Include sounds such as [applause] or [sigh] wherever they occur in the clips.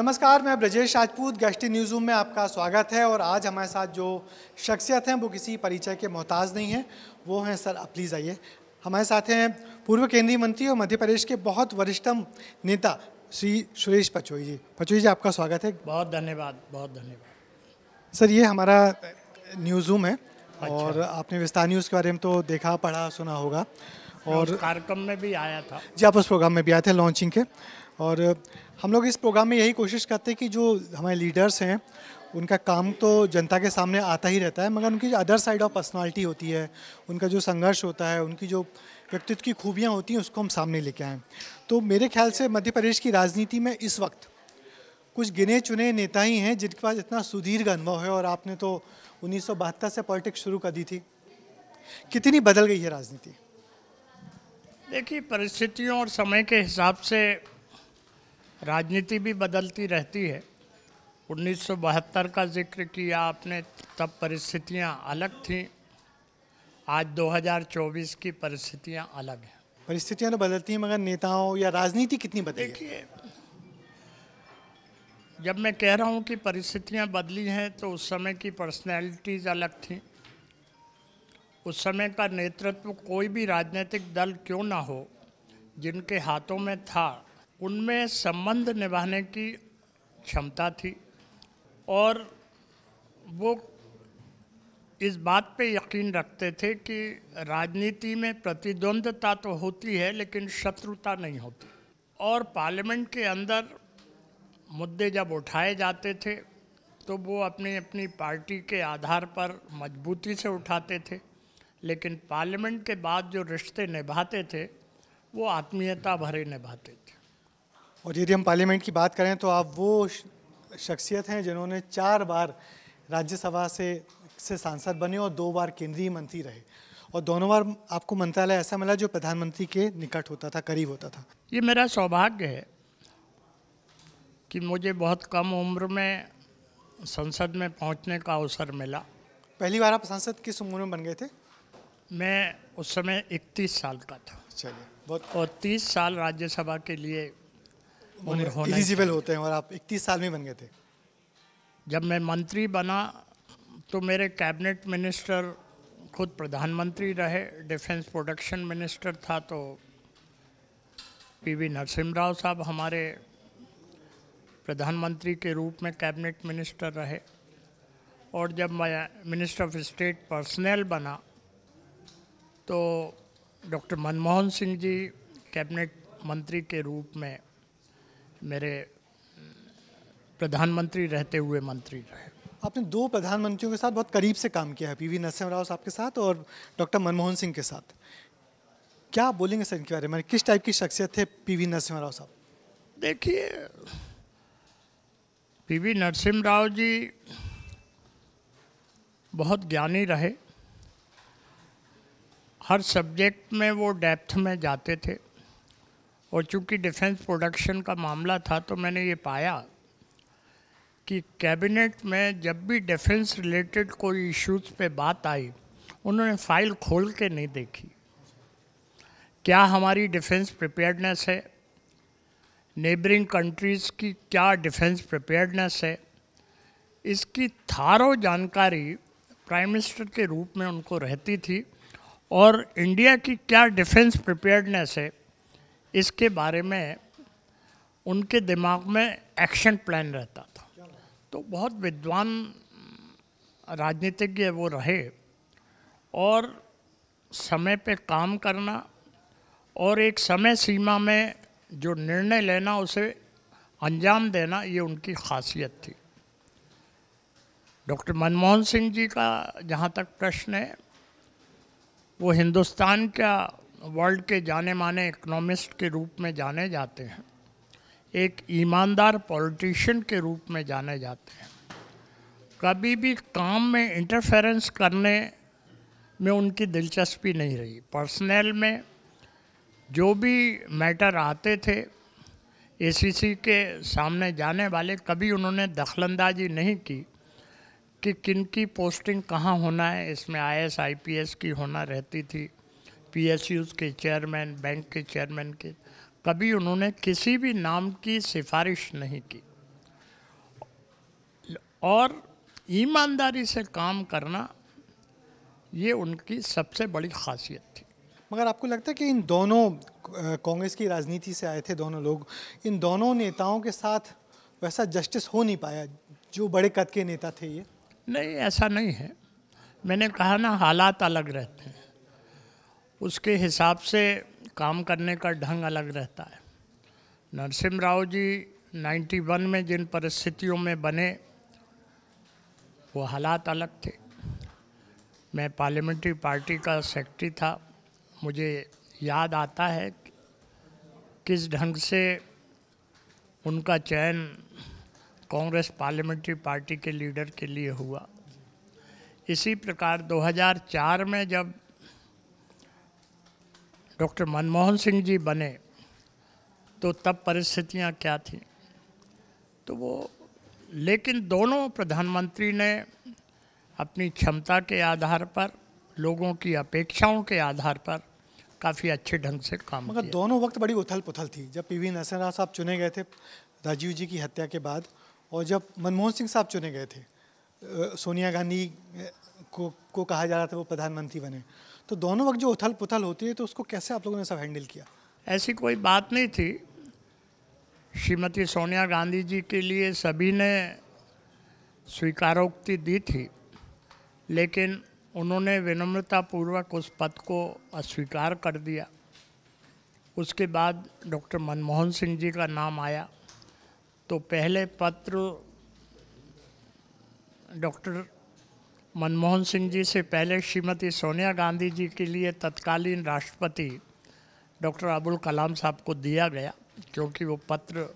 नमस्कार मैं ब्रजेश राजपूत गैस्टी न्यूज़ रूम में आपका स्वागत है और आज हमारे साथ जो शख्सियत हैं वो किसी परिचय के मोहताज नहीं हैं वो हैं सर आप प्लीज़ आइए हमारे साथ हैं पूर्व केंद्रीय मंत्री और मध्य प्रदेश के बहुत वरिष्ठम नेता श्री सुरेश पचोई जी पचोई जी आपका स्वागत है बहुत धन्यवाद बहुत धन्यवाद सर ये हमारा न्यूज़ रूम है अच्छा। और आपने विस्तार न्यूज़ के बारे में तो देखा पढ़ा सुना होगा और कार्यक्रम में भी आया था जी आप उस प्रोग्राम में भी आए थे लॉन्चिंग के और हम लोग इस प्रोग्राम में यही कोशिश करते हैं कि जो हमारे लीडर्स हैं उनका काम तो जनता के सामने आता ही रहता है मगर उनकी अदर साइड ऑफ पर्सनालिटी होती है उनका जो संघर्ष होता है उनकी जो व्यक्तित्व की खूबियाँ होती हैं उसको हम सामने लेके आएँ तो मेरे ख्याल से मध्य प्रदेश की राजनीति में इस वक्त कुछ गिने चुने नेता ही हैं जिनके पास इतना सुदीर्घ अनुभव है और आपने तो उन्नीस से पॉलिटिक्स शुरू कर दी थी कितनी बदल गई है राजनीति देखिए परिस्थितियों और समय के हिसाब से राजनीति भी बदलती रहती है 1972 का जिक्र किया आपने तब परिस्थितियां अलग थीं आज 2024 की परिस्थितियां अलग हैं परिस्थितियां तो बदलती हैं मगर नेताओं या राजनीति कितनी बदली देखिए जब मैं कह रहा हूँ कि परिस्थितियाँ बदली हैं तो उस समय की पर्सनैलिटीज़ अलग थी उस समय का नेतृत्व कोई भी राजनीतिक दल क्यों ना हो जिनके हाथों में था उनमें संबंध निभाने की क्षमता थी और वो इस बात पे यकीन रखते थे कि राजनीति में प्रतिद्वंदता तो होती है लेकिन शत्रुता नहीं होती और पार्लियामेंट के अंदर मुद्दे जब उठाए जाते थे तो वो अपनी अपनी पार्टी के आधार पर मजबूती से उठाते थे लेकिन पार्लियामेंट के बाद जो रिश्ते निभाते थे वो आत्मीयता भरे निभाते थे और यदि हम पार्लियामेंट की बात करें तो आप वो शख्सियत हैं जिन्होंने चार बार राज्यसभा से से सांसद बने और दो बार केंद्रीय मंत्री रहे और दोनों बार आपको मंत्रालय ऐसा मिला जो प्रधानमंत्री के निकट होता था करीब होता था ये मेरा सौभाग्य है कि मुझे बहुत कम उम्र में संसद में पहुंचने का अवसर मिला पहली बार आप सांसद किस उम्र में बन गए थे मैं उस समय इकतीस साल का था चलिए बहुत और तीस साल राज्यसभा के लिए एलिजिबल होते हैं और आप इकतीस साल में बन गए थे जब मैं मंत्री बना तो मेरे कैबिनेट मिनिस्टर खुद प्रधानमंत्री रहे डिफेंस प्रोडक्शन मिनिस्टर था तो पीवी नरसिम्हा राव साहब हमारे प्रधानमंत्री के रूप में कैबिनेट मिनिस्टर रहे और जब मैं मिनिस्टर ऑफ स्टेट पर्सनल बना तो डॉक्टर मनमोहन सिंह जी कैबिनेट मंत्री के रूप में मेरे प्रधानमंत्री रहते हुए मंत्री रहे आपने दो प्रधानमंत्रियों के साथ बहुत करीब से काम किया है पी वी नरसिम्हा साहब के साथ और डॉक्टर मनमोहन सिंह के साथ क्या बोलेंगे सर इनके बारे में किस टाइप की शख्सियत थे पी वी नरसिम्हा साहब देखिए पी वी नरसिम्हा राव जी बहुत ज्ञानी रहे हर सब्जेक्ट में वो डेप्थ में जाते थे और चूँकि डिफेंस प्रोडक्शन का मामला था तो मैंने ये पाया कि कैबिनेट में जब भी डिफेंस रिलेटेड कोई इश्यूज़ पे बात आई उन्होंने फाइल खोल के नहीं देखी क्या हमारी डिफेंस प्रिपेयर्डनेस है नेबरिंग कंट्रीज़ की क्या डिफेंस प्रिपेयर्डनेस है इसकी थारो जानकारी प्राइम मिनिस्टर के रूप में उनको रहती थी और इंडिया की क्या डिफेंस प्रिपेयर्डनेस है इसके बारे में उनके दिमाग में एक्शन प्लान रहता था तो बहुत विद्वान राजनीतिज्ञ वो रहे और समय पे काम करना और एक समय सीमा में जो निर्णय लेना उसे अंजाम देना ये उनकी खासियत थी डॉक्टर मनमोहन सिंह जी का जहाँ तक प्रश्न है वो हिंदुस्तान का वर्ल्ड के जाने माने इकोनॉमिस्ट के रूप में जाने जाते हैं एक ईमानदार पॉलिटिशियन के रूप में जाने जाते हैं कभी भी काम में इंटरफेरेंस करने में उनकी दिलचस्पी नहीं रही पर्सनल में जो भी मैटर आते थे एसीसी के सामने जाने वाले कभी उन्होंने दखलंदाजी नहीं की कि किन की पोस्टिंग कहाँ होना है इसमें आई एस की होना रहती थी पी के चेयरमैन बैंक के चेयरमैन के कभी उन्होंने किसी भी नाम की सिफारिश नहीं की और ईमानदारी से काम करना ये उनकी सबसे बड़ी खासियत थी मगर आपको लगता है कि इन दोनों कांग्रेस की राजनीति से आए थे दोनों लोग इन दोनों नेताओं के साथ वैसा जस्टिस हो नहीं पाया जो बड़े कद के नेता थे ये नहीं ऐसा नहीं है मैंने कहा ना हालात अलग रहते हैं उसके हिसाब से काम करने का ढंग अलग रहता है नरसिम राव जी 91 में जिन परिस्थितियों में बने वो हालात अलग थे मैं पार्लियामेंट्री पार्टी का सेक्रेटरी था मुझे याद आता है किस ढंग से उनका चयन कांग्रेस पार्लियामेंट्री पार्टी के लीडर के लिए हुआ इसी प्रकार 2004 में जब डॉक्टर मनमोहन सिंह जी बने तो तब परिस्थितियां क्या थी तो वो लेकिन दोनों प्रधानमंत्री ने अपनी क्षमता के आधार पर लोगों की अपेक्षाओं के आधार पर काफ़ी अच्छे ढंग से काम मगर दोनों वक्त बड़ी उथल पुथल थी जब पी वी नरसिंहराव साहब चुने गए थे राजीव जी की हत्या के बाद और जब मनमोहन सिंह साहब चुने गए थे सोनिया गांधी को को कहा जा रहा था वो प्रधानमंत्री बने तो दोनों वक्त जो उथल पुथल होती है तो उसको कैसे आप लोगों ने सब हैंडल किया ऐसी कोई बात नहीं थी श्रीमती सोनिया गांधी जी के लिए सभी ने स्वीकारोक्ति दी थी लेकिन उन्होंने विनम्रतापूर्वक उस पद को अस्वीकार कर दिया उसके बाद डॉक्टर मनमोहन सिंह जी का नाम आया तो पहले पत्र डॉक्टर मनमोहन सिंह जी से पहले श्रीमती सोनिया गांधी जी के लिए तत्कालीन राष्ट्रपति डॉक्टर अबुल कलाम साहब को दिया गया क्योंकि वो पत्र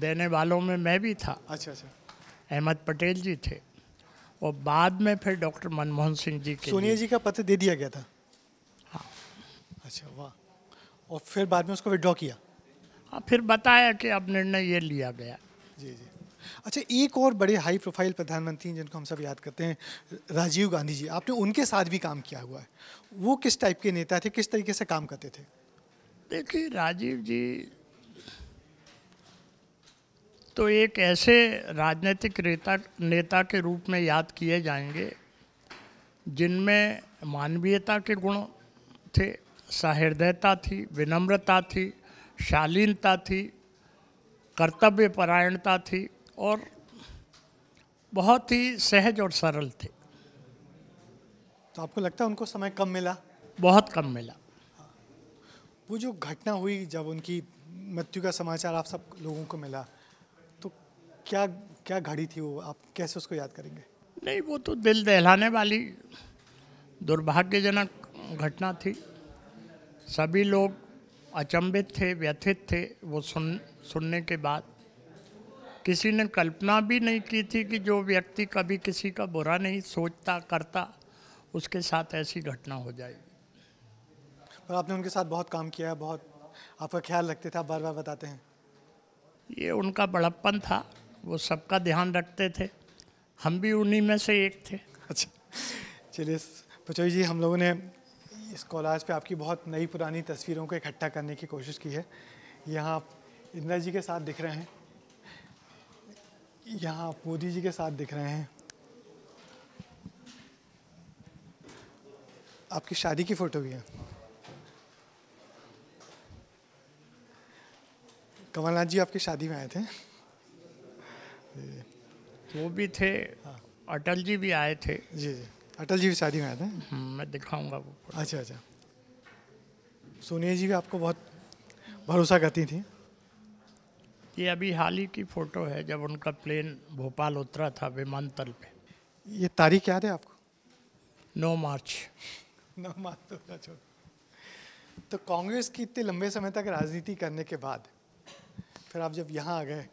देने वालों में मैं भी था अच्छा अच्छा अहमद पटेल जी थे और बाद में फिर डॉक्टर मनमोहन सिंह जी के सोनिया जी का पत्र दे दिया गया था हाँ अच्छा वाह और फिर बाद में उसको विड्रॉ किया हाँ फिर बताया कि अब निर्णय ये लिया गया जी जी अच्छा एक और बड़े हाई प्रोफाइल प्रधानमंत्री जिनको हम सब याद करते हैं राजीव गांधी जी आपने उनके साथ भी काम किया हुआ है वो किस टाइप के नेता थे किस तरीके से काम करते थे देखिए राजीव जी तो एक ऐसे राजनीतिक नेता नेता के रूप में याद किए जाएंगे जिनमें मानवीयता के गुण थे सहृदयता थी विनम्रता थी शालीनता थी कर्तव्य परायणता थी और बहुत ही सहज और सरल थे तो आपको लगता है उनको समय कम मिला बहुत कम मिला वो जो घटना हुई जब उनकी मृत्यु का समाचार आप सब लोगों को मिला तो क्या क्या घड़ी थी वो आप कैसे उसको याद करेंगे नहीं वो तो दिल दहलाने वाली दुर्भाग्यजनक घटना थी सभी लोग अचंभित थे व्यथित थे वो सुन सुनने के बाद किसी ने कल्पना भी नहीं की थी कि जो व्यक्ति कभी किसी का बुरा नहीं सोचता करता उसके साथ ऐसी घटना हो जाएगी पर आपने उनके साथ बहुत काम किया है बहुत आपका ख्याल रखते थे आप बार बार बताते हैं ये उनका बड़प्पन था वो सबका ध्यान रखते थे हम भी उन्हीं में से एक थे अच्छा चलिए पचोई जी हम लोगों ने इस कॉलाज पे आपकी बहुत नई पुरानी तस्वीरों को इकट्ठा करने की कोशिश की है यहाँ आप इंदिरा जी के साथ दिख रहे हैं यहाँ आप मोदी जी के साथ दिख रहे हैं आपकी शादी की फोटो भी है कमलनाथ जी आपकी शादी में आए थे वो भी थे हाँ। अटल जी भी आए थे जी जी अटल जी भी शादी में आए थे हम्म, मैं दिखाऊंगा वो अच्छा अच्छा सोनिया जी भी आपको बहुत भरोसा करती थी ये अभी हाल ही की फ़ोटो है जब उनका प्लेन भोपाल उतरा था विमानतल पे ये तारीख याद है आपको नौ मार्च [laughs] नौ मार्च दो हज़ार चौदह तो कांग्रेस की इतने लंबे समय तक राजनीति करने के बाद फिर आप जब यहाँ आ गए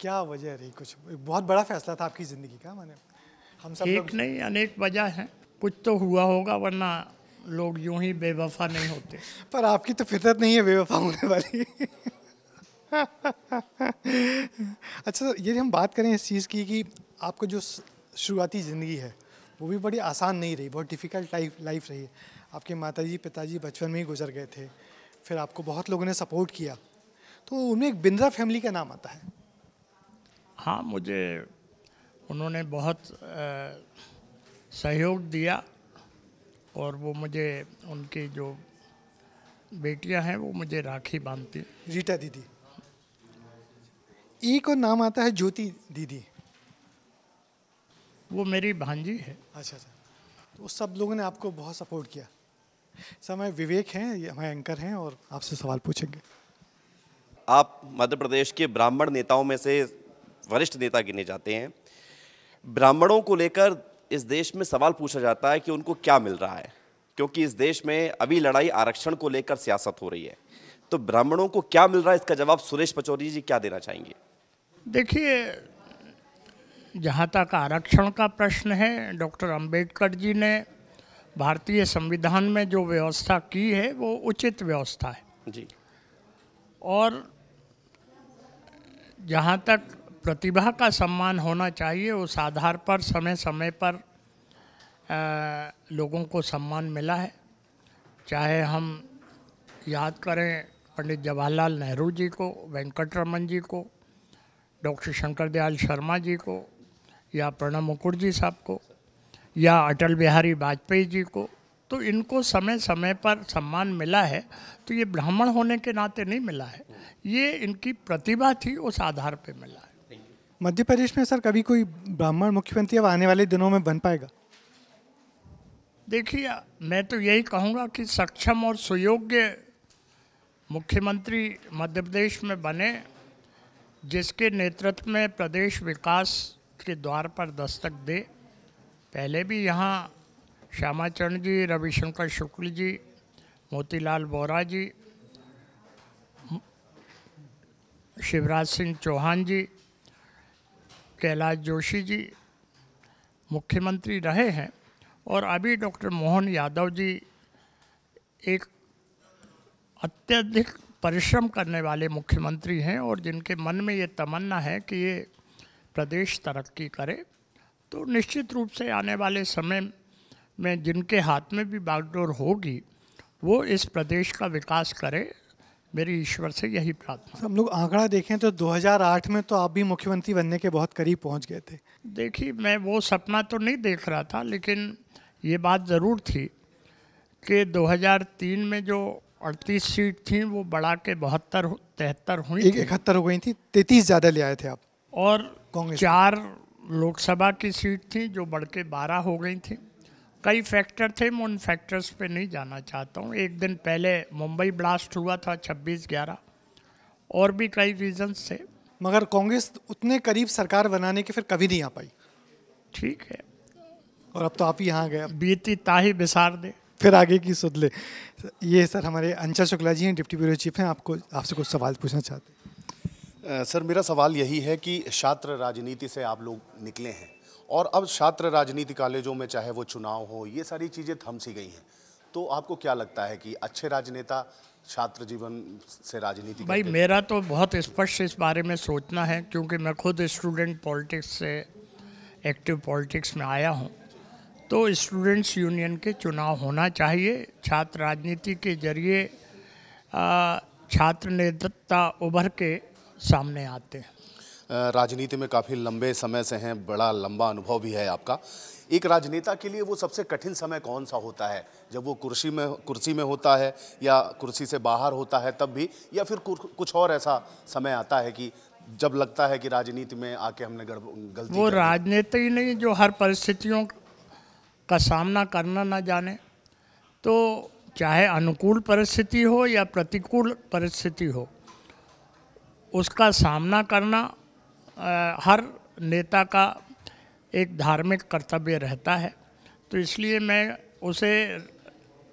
क्या वजह रही कुछ बहुत बड़ा फैसला था आपकी ज़िंदगी का मैंने हम सब एक नहीं अनेक वजह हैं कुछ तो हुआ होगा वरना लोग यूं ही बेवफा नहीं होते [laughs] पर आपकी तो फितरत नहीं है बेवफा होने वाली [laughs] [laughs] अच्छा सर यदि हम बात करें इस चीज़ की कि आपको जो शुरुआती ज़िंदगी है वो भी बड़ी आसान नहीं रही बहुत डिफ़िकल्ट लाइफ लाइफ रही है आपके माताजी पिताजी बचपन में ही गुजर गए थे फिर आपको बहुत लोगों ने सपोर्ट किया तो उनमें एक बिंद्रा फैमिली का नाम आता है हाँ मुझे उन्होंने बहुत आ, सहयोग दिया और वो मुझे उनकी जो बेटियां हैं वो मुझे राखी बांधती रीटा दीदी ई e को नाम आता है ज्योति दीदी वो मेरी भांजी है अच्छा अच्छा तो सब लोगों ने आपको बहुत सपोर्ट किया समय विवेक हैं ये हमारे एंकर हैं और आपसे सवाल पूछेंगे आप मध्य प्रदेश के ब्राह्मण नेताओं में से वरिष्ठ नेता गिने जाते हैं ब्राह्मणों को लेकर इस देश में सवाल पूछा जाता है कि उनको क्या मिल रहा है क्योंकि इस देश में अभी लड़ाई आरक्षण को लेकर सियासत हो रही है तो ब्राह्मणों को क्या मिल रहा है इसका जवाब सुरेश पचौरी जी क्या देना चाहेंगे देखिए जहाँ तक आरक्षण का प्रश्न है डॉक्टर अंबेडकर जी ने भारतीय संविधान में जो व्यवस्था की है वो उचित व्यवस्था है जी और जहाँ तक प्रतिभा का सम्मान होना चाहिए उस आधार पर समय समय पर आ, लोगों को सम्मान मिला है चाहे हम याद करें पंडित जवाहरलाल नेहरू जी को वेंकट रमन जी को डॉक्टर शंकर दयाल शर्मा जी को या प्रणब मुखर्जी साहब को या अटल बिहारी वाजपेयी जी को तो इनको समय समय पर सम्मान मिला है तो ये ब्राह्मण होने के नाते नहीं मिला है ये इनकी प्रतिभा थी उस आधार पे मिला है मध्य प्रदेश में सर कभी कोई ब्राह्मण मुख्यमंत्री अब आने वाले दिनों में बन पाएगा देखिए मैं तो यही कहूँगा कि सक्षम और सुयोग्य मुख्यमंत्री मध्य प्रदेश में बने जिसके नेतृत्व में प्रदेश विकास के द्वार पर दस्तक दे पहले भी यहाँ श्यामाचरण जी रविशंकर शुक्ल जी मोतीलाल बोरा जी शिवराज सिंह चौहान जी कैलाश जोशी जी मुख्यमंत्री रहे हैं और अभी डॉक्टर मोहन यादव जी एक अत्यधिक परिश्रम करने वाले मुख्यमंत्री हैं और जिनके मन में ये तमन्ना है कि ये प्रदेश तरक्की करे तो निश्चित रूप से आने वाले समय में जिनके हाथ में भी बागडोर होगी वो इस प्रदेश का विकास करे मेरी ईश्वर से यही प्रार्थना हम लोग आंकड़ा देखें तो 2008 में तो आप भी मुख्यमंत्री बनने के बहुत करीब पहुंच गए थे देखिए मैं वो सपना तो नहीं देख रहा था लेकिन ये बात ज़रूर थी कि 2003 में जो अड़तीस सीट थी वो बढ़ा के बहत्तर तिहत्तर हुई इकहत्तर हो गई थी तैतीस ज़्यादा ले आए थे आप और कांग्रेस चार लोकसभा की सीट थी जो बढ़ के बारह हो गई थी कई फैक्टर थे मैं उन फैक्टर्स पे नहीं जाना चाहता हूँ एक दिन पहले मुंबई ब्लास्ट हुआ था छब्बीस ग्यारह और भी कई रीजंस थे मगर कांग्रेस उतने करीब सरकार बनाने के फिर कभी नहीं आ पाई ठीक है और अब तो आप ही यहाँ गए बीती ताही बिसार दे फिर आगे की सुध ले ये सर हमारे अंशा शुक्ला जी हैं डिप्टी ब्यूरो चीफ हैं आपको आपसे कुछ सवाल पूछना चाहते हैं सर मेरा सवाल यही है कि छात्र राजनीति से आप लोग निकले हैं और अब छात्र राजनीति कॉलेजों में चाहे वो चुनाव हो ये सारी चीज़ें थम सी गई हैं तो आपको क्या लगता है कि अच्छे राजनेता छात्र जीवन से राजनीति भाई मेरा तो बहुत स्पष्ट इस बारे में सोचना है क्योंकि मैं खुद स्टूडेंट पॉलिटिक्स से एक्टिव पॉलिटिक्स में आया हूँ तो स्टूडेंट्स यूनियन के चुनाव होना चाहिए छात्र राजनीति के जरिए छात्र नेतृत्व उभर के सामने आते हैं राजनीति में काफ़ी लंबे समय से हैं बड़ा लंबा अनुभव भी है आपका एक राजनेता के लिए वो सबसे कठिन समय कौन सा होता है जब वो कुर्सी में कुर्सी में होता है या कुर्सी से बाहर होता है तब भी या फिर कुछ और ऐसा समय आता है कि जब लगता है कि राजनीति में आके हमने गलती वो राजनेता ही नहीं जो हर परिस्थितियों का सामना करना ना जाने तो चाहे अनुकूल परिस्थिति हो या प्रतिकूल परिस्थिति हो उसका सामना करना आ, हर नेता का एक धार्मिक कर्तव्य रहता है तो इसलिए मैं उसे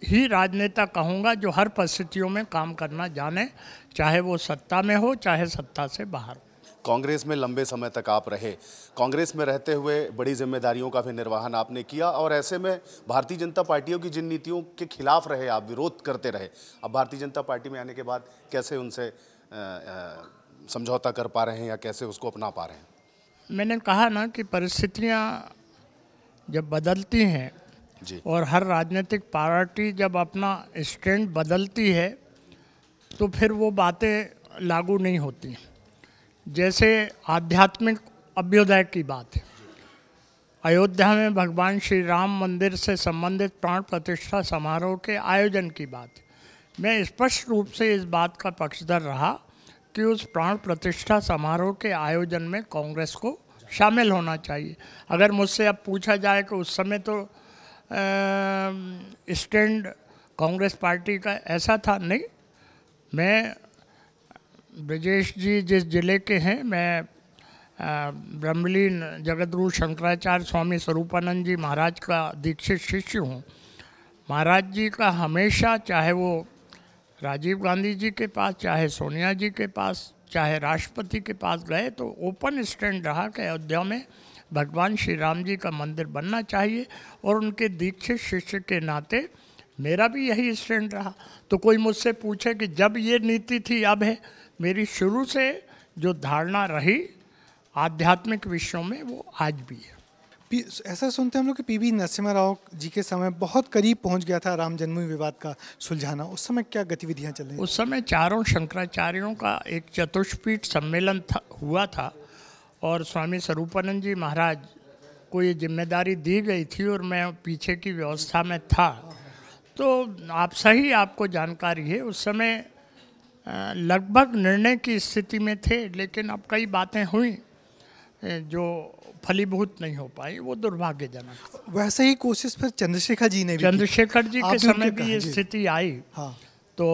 ही राजनेता कहूँगा जो हर परिस्थितियों में काम करना जाने चाहे वो सत्ता में हो चाहे सत्ता से बाहर हो कांग्रेस में लंबे समय तक आप रहे कांग्रेस में रहते हुए बड़ी जिम्मेदारियों का भी निर्वहन आपने किया और ऐसे में भारतीय जनता पार्टियों की जिन नीतियों के खिलाफ रहे आप विरोध करते रहे अब भारतीय जनता पार्टी में आने के बाद कैसे उनसे समझौता कर पा रहे हैं या कैसे उसको अपना पा रहे हैं मैंने कहा ना कि परिस्थितियाँ जब बदलती हैं जी और हर राजनीतिक पार्टी जब अपना स्टैंड बदलती है तो फिर वो बातें लागू नहीं होती जैसे आध्यात्मिक अभ्युदय की बात है अयोध्या में भगवान श्री राम मंदिर से संबंधित प्राण प्रतिष्ठा समारोह के आयोजन की बात मैं स्पष्ट रूप से इस बात का पक्षधर रहा कि उस प्राण प्रतिष्ठा समारोह के आयोजन में कांग्रेस को शामिल होना चाहिए अगर मुझसे अब पूछा जाए कि उस समय तो स्टैंड कांग्रेस पार्टी का ऐसा था नहीं मैं ब्रजेश जी जिस ज़िले के हैं मैं ब्रह्मलीन जगतगुरु शंकराचार्य स्वामी स्वरूपानंद जी महाराज का दीक्षित शिष्य हूँ महाराज जी का हमेशा चाहे वो राजीव गांधी जी के पास चाहे सोनिया जी के पास चाहे राष्ट्रपति के पास गए तो ओपन स्टैंड रहा कि अयोध्या में भगवान श्री राम जी का मंदिर बनना चाहिए और उनके दीक्षित शिष्य के नाते मेरा भी यही स्टैंड रहा तो कोई मुझसे पूछे कि जब ये नीति थी अब है मेरी शुरू से जो धारणा रही आध्यात्मिक विषयों में वो आज भी है ऐसा सुनते हैं हम लोग कि पी वी नरसिम्हा राव जी के समय बहुत करीब पहुंच गया था राम जन्मभूमि विवाद का सुलझाना उस समय क्या गतिविधियां चल रही उस समय चारों शंकराचार्यों का एक चतुष्पीठ सम्मेलन था हुआ था और स्वामी स्वरूपानंद जी महाराज को ये जिम्मेदारी दी गई थी और मैं पीछे की व्यवस्था में था तो आप सही आपको जानकारी है उस समय लगभग निर्णय की स्थिति में थे लेकिन अब कई बातें हुई जो फलीभूत नहीं हो पाई वो दुर्भाग्यजनक वैसे ही कोशिश पर चंद्रशेखर जी ने चंद्रशेखर जी के समय भी ये स्थिति आई हाँ तो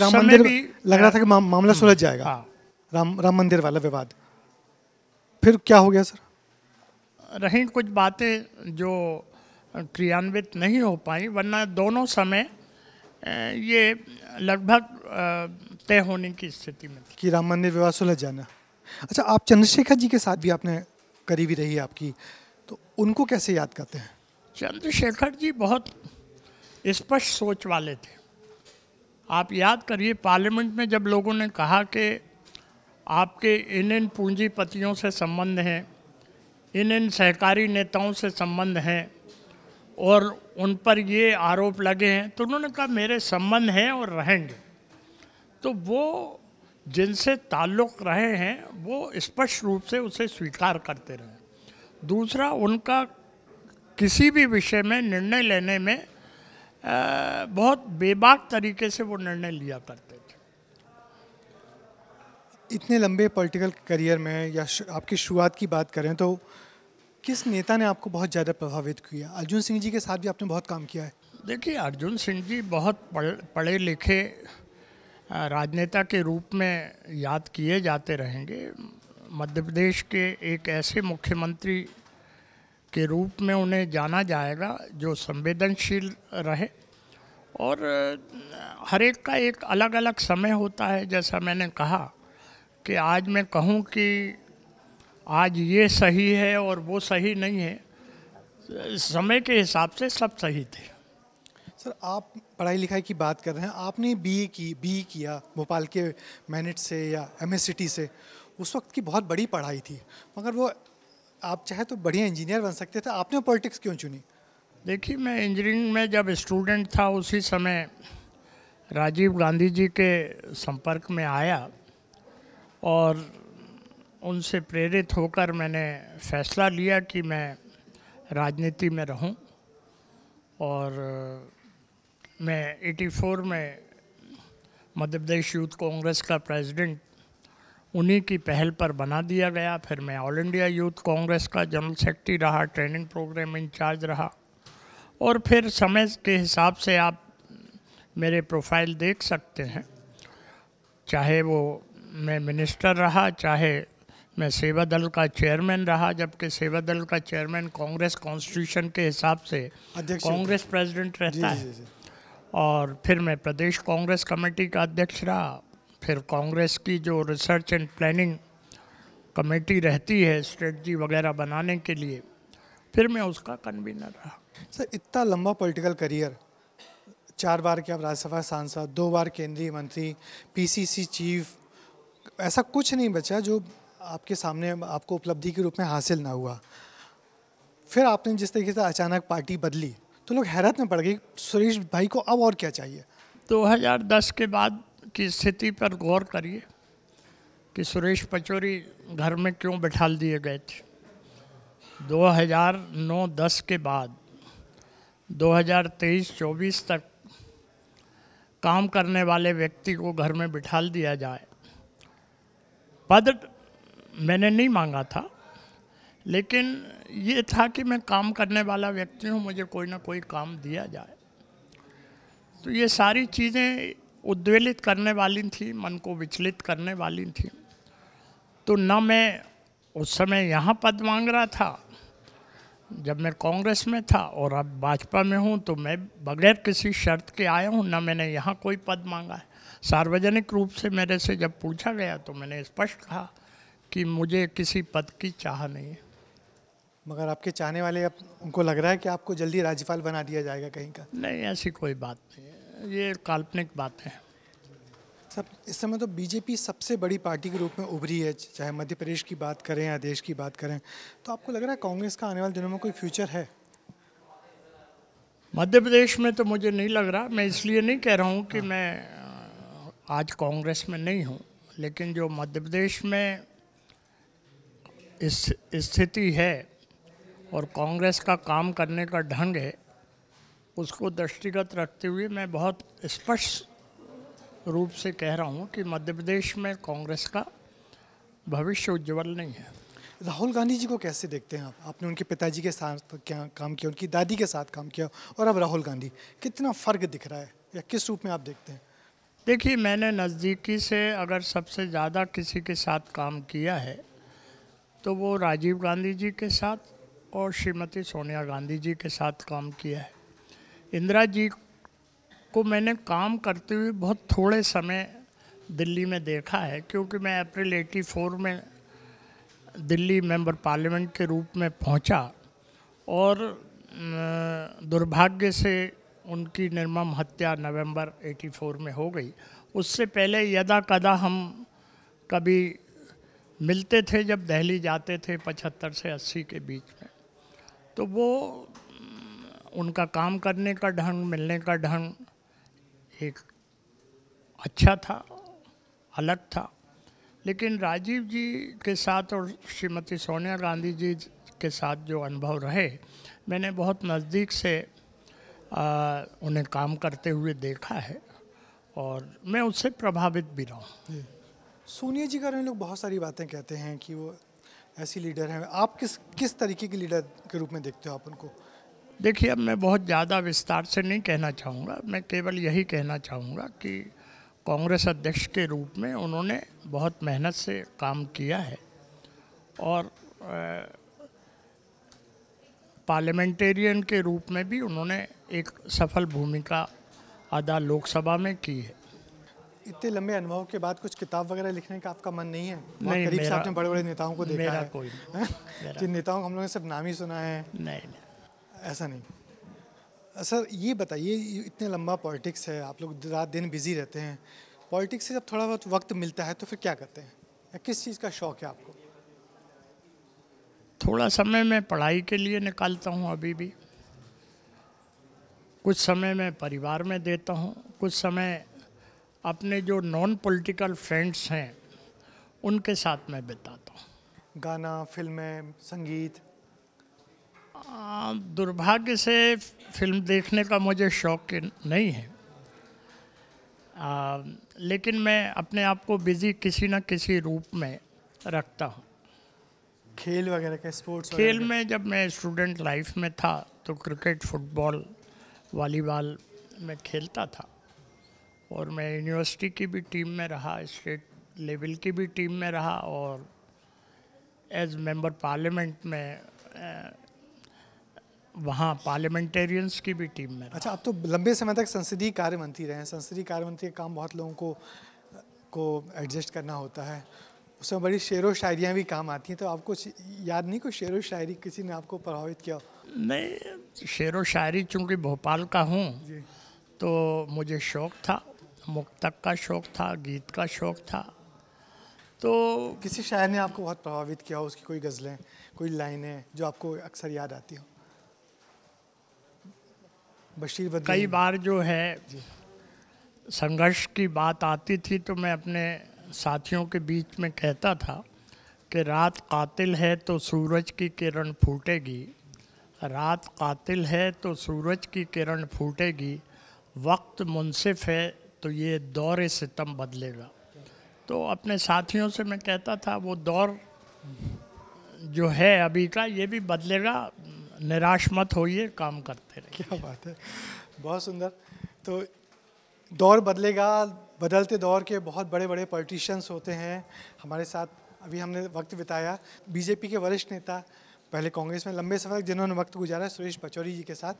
राम मंदिर भी लग रहा था कि मा, मामला सुलझ हम्म, जाएगा हाँ। राम राम मंदिर वाला विवाद फिर क्या हो गया सर रही कुछ बातें जो क्रियान्वित नहीं हो पाई वरना दोनों समय ये लगभग तय होने की स्थिति में कि राम मंदिर विवाह सुलझ जाना अच्छा आप चंद्रशेखर जी के साथ भी आपने करीबी रही आपकी तो उनको कैसे याद करते हैं चंद्रशेखर जी बहुत स्पष्ट सोच वाले थे आप याद करिए पार्लियामेंट में जब लोगों ने कहा कि आपके इन इन पूंजीपतियों से संबंध हैं इन इन सहकारी नेताओं से संबंध हैं और उन पर ये आरोप लगे हैं तो उन्होंने कहा मेरे संबंध हैं और रहेंगे तो वो जिनसे ताल्लुक़ रहे हैं वो स्पष्ट रूप से उसे स्वीकार करते रहे दूसरा उनका किसी भी विषय में निर्णय लेने में आ, बहुत बेबाक तरीके से वो निर्णय लिया करते थे इतने लंबे पॉलिटिकल करियर में या आपकी शुरुआत की बात करें तो किस नेता ने आपको बहुत ज़्यादा प्रभावित किया अर्जुन सिंह जी के साथ भी आपने बहुत काम किया है देखिए अर्जुन सिंह जी बहुत पढ़े लिखे राजनेता के रूप में याद किए जाते रहेंगे मध्य प्रदेश के एक ऐसे मुख्यमंत्री के रूप में उन्हें जाना जाएगा जो संवेदनशील रहे और हर एक का एक अलग अलग समय होता है जैसा मैंने कहा कि आज मैं कहूँ कि आज ये सही है और वो सही नहीं है समय के हिसाब से सब सही थे सर आप पढ़ाई लिखाई की बात कर रहे हैं आपने बीए की बी किया भोपाल के मैनेट से या एमएससीटी से उस वक्त की बहुत बड़ी पढ़ाई थी मगर वो आप चाहे तो बढ़िया इंजीनियर बन सकते थे आपने पॉलिटिक्स क्यों चुनी देखिए मैं इंजीनियरिंग में जब स्टूडेंट था उसी समय राजीव गांधी जी के संपर्क में आया और उनसे प्रेरित होकर मैंने फैसला लिया कि मैं राजनीति में रहूं और मैं 84 में मध्य प्रदेश यूथ कांग्रेस का प्रेसिडेंट उन्हीं की पहल पर बना दिया गया फिर मैं ऑल इंडिया यूथ कांग्रेस का जनरल सेक्रेटरी रहा ट्रेनिंग प्रोग्राम इंचार्ज रहा और फिर समय के हिसाब से आप मेरे प्रोफाइल देख सकते हैं चाहे वो मैं मिनिस्टर रहा चाहे मैं सेवा दल का चेयरमैन रहा जबकि सेवा दल का चेयरमैन कांग्रेस कॉन्स्टिट्यूशन के हिसाब से कांग्रेस प्रेसिडेंट रहता जी, है जी, जी, जी. और फिर मैं प्रदेश कांग्रेस कमेटी का अध्यक्ष रहा फिर कांग्रेस की जो रिसर्च एंड प्लानिंग कमेटी रहती है स्ट्रेटजी वगैरह बनाने के लिए फिर मैं उसका कन्वीनर रहा सर इतना लंबा पॉलिटिकल करियर चार बार के आप राज्यसभा सांसद दो बार केंद्रीय मंत्री पीसीसी चीफ ऐसा कुछ नहीं बचा जो आपके सामने आपको उपलब्धि के रूप में हासिल ना हुआ फिर आपने जिस तरीके से अचानक पार्टी बदली तो लोग हैरत में पड़ गए सुरेश भाई को अब और क्या चाहिए 2010 के बाद की स्थिति पर गौर करिए कि सुरेश पचौरी घर में क्यों बैठा दिए गए थे 2009-10 के बाद 2023-24 तक काम करने वाले व्यक्ति को घर में बिठाल दिया जाए पद मैंने नहीं मांगा था लेकिन ये था कि मैं काम करने वाला व्यक्ति हूँ मुझे कोई ना कोई काम दिया जाए तो ये सारी चीज़ें उद्वेलित करने वाली थी मन को विचलित करने वाली थी तो न मैं उस समय यहाँ पद मांग रहा था जब मैं कांग्रेस में था और अब भाजपा में हूँ तो मैं बगैर किसी शर्त के आया हूँ ना मैंने यहाँ कोई पद मांगा है सार्वजनिक रूप से मेरे से जब पूछा गया तो मैंने स्पष्ट कहा कि मुझे किसी पद की चाह नहीं है मगर आपके चाहने वाले अब उनको लग रहा है कि आपको जल्दी राज्यपाल बना दिया जाएगा कहीं का नहीं ऐसी कोई बात नहीं है ये काल्पनिक बात है सब इस समय तो बीजेपी सबसे बड़ी पार्टी के रूप में उभरी है चाहे मध्य प्रदेश की बात करें या देश की बात करें तो आपको लग रहा है कांग्रेस का आने वाले दिनों में कोई फ्यूचर है मध्य प्रदेश में तो मुझे नहीं लग रहा मैं इसलिए नहीं कह रहा हूँ कि हाँ। मैं आज कांग्रेस में नहीं हूँ लेकिन जो मध्य प्रदेश में इस स्थिति है और कांग्रेस का काम करने का ढंग है उसको दृष्टिगत रखते हुए मैं बहुत स्पष्ट रूप से कह रहा हूँ कि मध्य प्रदेश में कांग्रेस का भविष्य उज्जवल नहीं है राहुल गांधी जी को कैसे देखते हैं आप आपने उनके पिताजी के साथ क्या काम किया उनकी दादी के साथ काम किया और अब राहुल गांधी कितना फ़र्क दिख रहा है या किस रूप में आप देखते हैं देखिए मैंने नज़दीकी से अगर सबसे ज़्यादा किसी के साथ काम किया है तो वो राजीव गांधी जी के साथ और श्रीमती सोनिया गांधी जी के साथ काम किया है इंदिरा जी को मैंने काम करते हुए बहुत थोड़े समय दिल्ली में देखा है क्योंकि मैं अप्रैल 84 में दिल्ली मेंबर पार्लियामेंट के रूप में पहुंचा और दुर्भाग्य से उनकी निर्मम हत्या नवंबर 84 में हो गई उससे पहले यदा कदा हम कभी मिलते थे जब दहली जाते थे 75 से 80 के बीच में तो वो उनका काम करने का ढंग मिलने का ढंग एक अच्छा था अलग था लेकिन राजीव जी के साथ और श्रीमती सोनिया गांधी जी के साथ जो अनुभव रहे मैंने बहुत नज़दीक से आ, उन्हें काम करते हुए देखा है और मैं उससे प्रभावित भी रहा हूँ सोनिया जी का लोग बहुत सारी बातें कहते हैं कि वो ऐसी लीडर हैं आप किस किस तरीके की लीडर के रूप में देखते हो आप उनको देखिए अब मैं बहुत ज़्यादा विस्तार से नहीं कहना चाहूँगा मैं केवल यही कहना चाहूँगा कि कांग्रेस अध्यक्ष के रूप में उन्होंने बहुत मेहनत से काम किया है और पार्लियामेंटेरियन के रूप में भी उन्होंने एक सफल भूमिका अदा लोकसभा में की है इतने लंबे अनुभव के बाद कुछ किताब वगैरह लिखने का आपका मन नहीं है नहीं, करीब से आपने बड़े बड़े नेताओं को देखा है कोई [laughs] जिन नेताओं को हम लोगों ने सिर्फ नाम ही सुना है नहीं, नहीं। ऐसा नहीं सर ये बताइए इतने लंबा पॉलिटिक्स है आप लोग रात दिन बिजी रहते हैं पॉलिटिक्स से जब थोड़ा बहुत वक्त मिलता है तो फिर क्या करते हैं किस चीज़ का शौक है आपको थोड़ा समय मैं पढ़ाई के लिए निकालता हूँ अभी भी कुछ समय मैं परिवार में देता हूँ कुछ समय अपने जो नॉन पॉलिटिकल फ्रेंड्स हैं उनके साथ मैं बिताता हूँ गाना फिल्में संगीत दुर्भाग्य से फिल्म देखने का मुझे शौक नहीं है आ, लेकिन मैं अपने आप को बिज़ी किसी न किसी रूप में रखता हूँ खेल वगैरह के स्पोर्ट्स खेल में जब मैं स्टूडेंट लाइफ में था तो क्रिकेट फुटबॉल वॉलीबॉल में खेलता था और मैं यूनिवर्सिटी की भी टीम में रहा स्टेट लेवल की भी टीम में रहा और एज मेंबर पार्लियामेंट में वहाँ पार्लियामेंटेरियंस की भी टीम में अच्छा, रहा अच्छा आप तो लंबे समय तक संसदीय कार्य मंत्री रहे हैं संसदीय कार्य मंत्री का काम बहुत लोगों को को एडजस्ट करना होता है उसमें बड़ी शेर व शायरियाँ भी काम आती हैं तो आपको याद नहीं कोई शेर व शायरी किसी ने आपको प्रभावित किया नहीं शेर व शायरी चूँकि भोपाल का हूँ तो मुझे शौक़ था मुक्तक का शौक़ था गीत का शौक़ था तो किसी शायर ने आपको बहुत प्रभावित किया हो उसकी कोई गज़लें कोई लाइनें जो आपको अक्सर याद आती हो बशीर कई बार जो है संघर्ष की बात आती थी तो मैं अपने साथियों के बीच में कहता था कि रात कातिल है तो सूरज की किरण फूटेगी रात कातिल है तो सूरज की किरण फूटेगी वक्त मुनसिफ है तो ये दौर सितम बदलेगा तो अपने साथियों से मैं कहता था वो दौर जो है अभी का ये भी बदलेगा निराश मत होइए काम करते रहिए क्या बात है बहुत सुंदर तो दौर बदलेगा बदलते दौर के बहुत बड़े बड़े पॉलिटिशियंस होते हैं हमारे साथ अभी हमने वक्त बिताया बीजेपी के वरिष्ठ नेता पहले कांग्रेस में लंबे समय तक जिन्होंने वक्त गुजारा है सुरेश पचौरी जी के साथ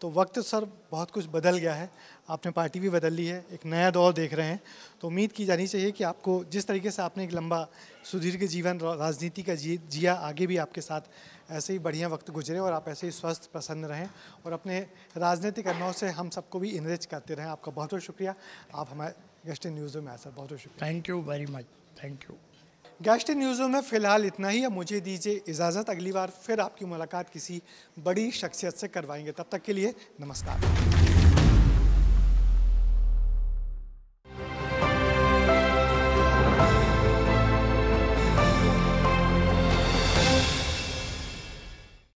तो वक्त सर बहुत कुछ बदल गया है आपने पार्टी भी बदल ली है एक नया दौर देख रहे हैं तो उम्मीद की जानी चाहिए कि आपको जिस तरीके से आपने एक लंबा सुदीर्घ जीवन राजनीति का जी जिया आगे भी आपके साथ ऐसे ही बढ़िया वक्त गुजरे और आप ऐसे ही स्वस्थ प्रसन्न रहें और अपने राजनीतिक अनुभव से हम सबको भी इनरेज करते रहें आपका बहुत बहुत शुक्रिया आप हमारे गेस्ट न्यूज़ में आए सर बहुत बहुत शुक्रिया thank you very much thank you guest न्यूज़ों में फ़िलहाल इतना ही अब मुझे दीजिए इजाज़त अगली बार फिर आपकी मुलाकात किसी बड़ी शख्सियत से करवाएंगे तब तक के लिए नमस्कार